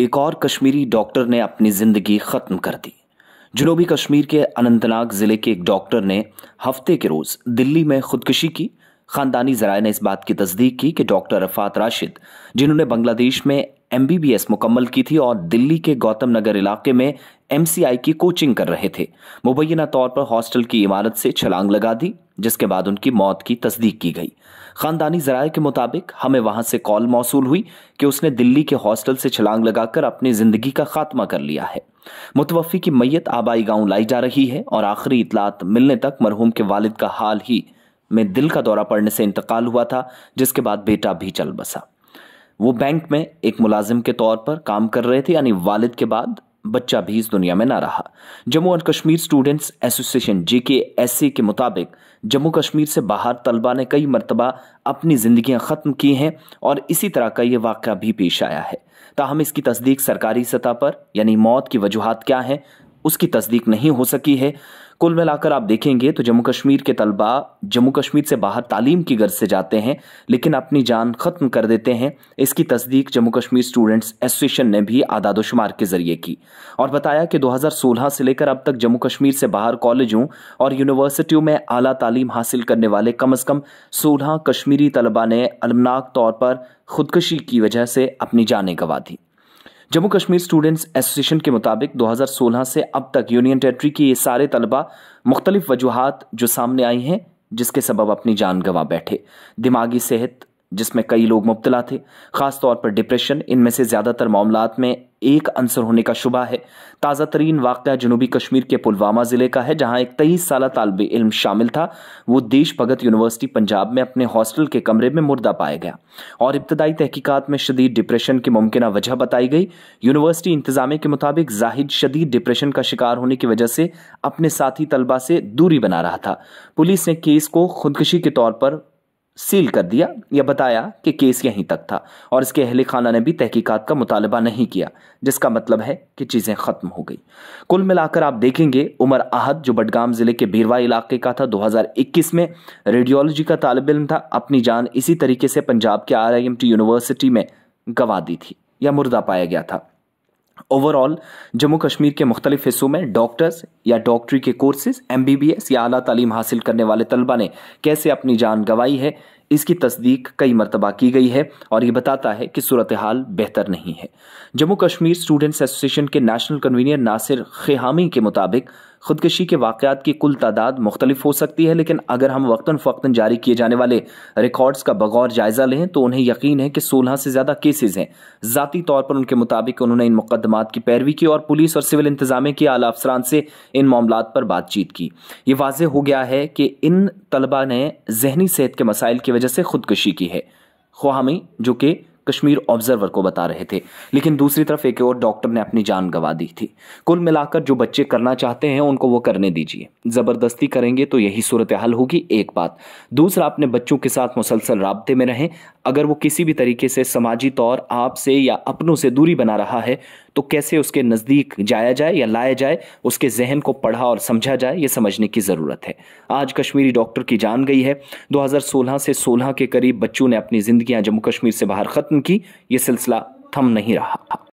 एक और कश्मीरी डॉक्टर ने अपनी ज़िंदगी ख़त्म कर दी जनूबी कश्मीर के अनंतनाग ज़िले के एक डॉक्टर ने हफ्ते के रोज़ दिल्ली में खुदकुशी की खानदानी जराये ने इस बात की तस्दीक की कि डॉक्टर रफात राशिद जिन्होंने बांग्लादेश में एम मुकम्मल की थी और दिल्ली के गौतम नगर इलाके में एम की कोचिंग कर रहे थे मुबैना तौर पर हॉस्टल की इमारत से छलांग लगा दी जिसके बाद उनकी मौत की तस्दीक की गई खानदानी जराए के मुताबिक हमें वहां से कॉल मौसू हुई कि उसने दिल्ली के हॉस्टल से छलांग लगाकर अपनी जिंदगी का खात्मा कर लिया है मुतवफ़ी की मैयत आबाई गांव लाई जा रही है और आखिरी इतलात मिलने तक मरहूम के वालिद का हाल ही में दिल का दौरा पड़ने से इंतकाल हुआ था जिसके बाद बेटा भी चल बसा वो बैंक में एक मुलाजिम के तौर पर काम कर रहे थे यानी वालिद के बाद बच्चा भी इस दुनिया में ना रहा Jammu and Kashmir students association J K S के मुताबिक जम्मू कश्मीर से बाहर तलबा ने कई मरतबा अपनी जिंदगी ख़त्म की हैं और इसी तरह का ये वाक़ भी पेश आया है ताहम इसकी तस्दीक सरकारी सतह पर यानी मौत की वजूहत क्या हैं उसकी तस्दीक नहीं हो सकी है कुल मिलाकर आप देखेंगे तो जम्मू कश्मीर के तलबा जम्मू कश्मीर से बाहर तालीम की गर्ज से जाते हैं लेकिन अपनी जान खत्म कर देते हैं इसकी तस्दीक जम्मू कश्मीर स्टूडेंट्स एसोसिएशन ने भी आदादोशुमार के जरिए की और बताया कि 2016 से लेकर अब तक जम्मू कश्मीर से बाहर कॉलेजों और यूनिवर्सिटियों में आला तालीम हासिल करने वाले कम अज कम सोलह कश्मीरी तलबा ने अलमनाक तौर पर खुदकशी की वजह से अपनी जानें गंवा दी जम्मू कश्मीर स्टूडेंट्स एसोसिएशन के मुताबिक 2016 से अब तक यूनियन टेरेटरी के ये सारे तलबा मुख्तलिफ वजूहत जो सामने आई हैं जिसके सबब अपनी जान गंवा बैठे दिमागी सेहत जिसमें कई लोग मुबतला थे खासतौर पर डिप्रेशन इनमें से ज़्यादातर मामला में एक अंसर होने का शुबा है ताज़ा तरीन वाक़ जनूबी कश्मीर के पुलवामा ज़िले का है जहां एक तेईस साल तालब इल्म शामिल था वो देश भगत यूनिवर्सिटी पंजाब में अपने हॉस्टल के कमरे में मुर्दा पाया गया और इब्तदाई तहकीकत में शदीद डिप्रेशन की मुमकिन वजह बताई गई यूनिवर्सिटी इंतजाम के मुताबिक जाहिद शदीद डिप्रेशन का शिकार होने की वजह से अपने साथी तलबा से दूरी बना रहा था पुलिस ने केस को खुदकशी के तौर पर सील कर दिया या बताया कि केस यहीं तक था और इसके अहल खाना ने भी तहकीकात का मुतालबा नहीं किया जिसका मतलब है कि चीज़ें ख़त्म हो गई कुल मिलाकर आप देखेंगे उमर आहद जो बडगाम ज़िले के बीरवा इलाके का था 2021 में रेडियोलॉजी का तालब इम था अपनी जान इसी तरीके से पंजाब के आर यूनिवर्सिटी में गंवा दी थी या मुर्दा पाया गया था ओवरऑल जम्मू कश्मीर के मुख्तलिफ हिस्सों में डॉक्टर्स या डॉक्टरी के courses M B B S या अला तालीम हासिल करने वाले तलबा ने कैसे अपनी जान गंवाई है इसकी तस्दीक कई मरतबा की गई है और ये बताता है कि सूरत हाल बेहतर नहीं है जम्मू कश्मीर स्टूडेंट्स एसोसिएशन के नेशनल कन्वीनियर नासिर खेहामी के मुताबिक खुदकशी के वाक़ात की कुल तादाद मुख्तलिफ हो सकती है लेकिन अगर हम वक्ता फ़क्ता जारी किए जाने वाले रिकॉर्ड्स का बगौर जायज़ा लें तो उन्हें यकीन है कि सोलह से ज़्यादा केसेज हैं ज़ाती तौर पर उनके मुताबिक उन्होंने इन मुकदमात की पैरवी की और पुलिस और सिविल इंतजाम के आला अफसरान से इन मामला पर बातचीत की ये वाज हो गया है कि इन तलबा ने जहनी सेहत के मसाइल की वजह से खुदकुशी की है ख्वामी जो कि कश्मीर ऑब्जर्वर को बता रहे थे लेकिन दूसरी तरफ एक और डॉक्टर ने अपनी जान गंवा दी थी कुल मिलाकर जो बच्चे करना चाहते हैं उनको वो करने दीजिए ज़बरदस्ती करेंगे तो यही सूरत हाल होगी एक बात दूसरा अपने बच्चों के साथ मुसलसल रबते में रहें अगर वो किसी भी तरीके से समाजी तौर आपसे या अपनों से दूरी बना रहा है तो कैसे उसके नज़दीक जाया जाए या लाया जाए उसके जहन को पढ़ा और समझा जाए ये समझने की ज़रूरत है आज कश्मीरी डॉक्टर की जान गई है 2016 से 16 के करीब बच्चों ने अपनी ज़िंदगियां जम्मू कश्मीर से बाहर ख़त्म की ये सिलसिला थम नहीं रहा